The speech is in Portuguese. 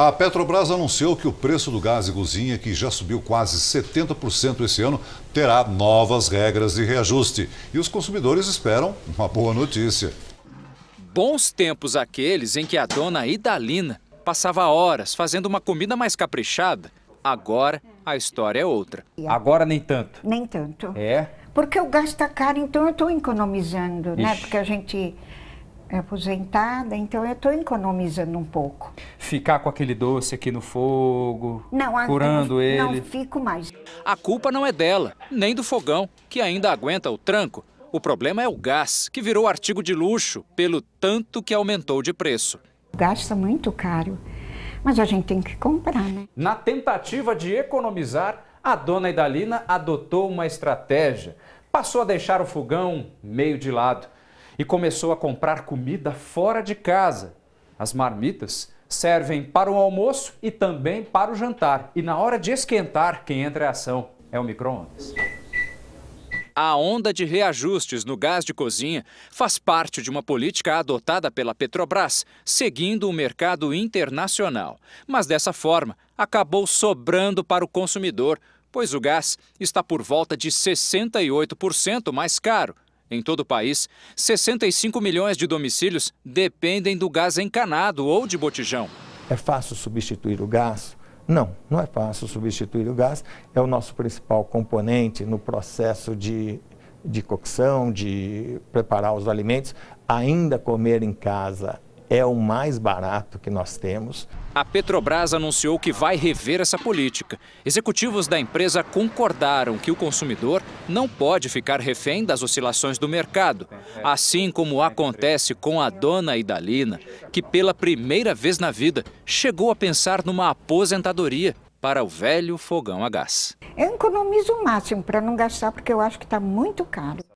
A Petrobras anunciou que o preço do gás e cozinha, que já subiu quase 70% esse ano, terá novas regras de reajuste. E os consumidores esperam uma boa notícia. Bons tempos aqueles em que a dona Idalina passava horas fazendo uma comida mais caprichada. Agora a história é outra. Agora nem tanto. Nem tanto. É. Porque o gás está caro, então eu estou economizando, né? Ixi. né? Porque a gente é aposentada, então eu estou economizando um pouco ficar com aquele doce aqui no fogo, não, curando não, ele. Não fico mais. A culpa não é dela, nem do fogão, que ainda aguenta o tranco. O problema é o gás, que virou artigo de luxo pelo tanto que aumentou de preço. O gás está muito caro, mas a gente tem que comprar, né? Na tentativa de economizar, a dona Idalina adotou uma estratégia. Passou a deixar o fogão meio de lado e começou a comprar comida fora de casa. As marmitas servem para o almoço e também para o jantar. E na hora de esquentar, quem entra em ação é o micro-ondas. A onda de reajustes no gás de cozinha faz parte de uma política adotada pela Petrobras, seguindo o mercado internacional. Mas dessa forma, acabou sobrando para o consumidor, pois o gás está por volta de 68% mais caro em todo o país, 65 milhões de domicílios dependem do gás encanado ou de botijão. É fácil substituir o gás? Não, não é fácil substituir o gás. É o nosso principal componente no processo de, de cocção, de preparar os alimentos. Ainda comer em casa é o mais barato que nós temos. A Petrobras anunciou que vai rever essa política. Executivos da empresa concordaram que o consumidor não pode ficar refém das oscilações do mercado, assim como acontece com a dona Idalina, que pela primeira vez na vida chegou a pensar numa aposentadoria para o velho fogão a gás. Eu economizo o máximo para não gastar, porque eu acho que está muito caro.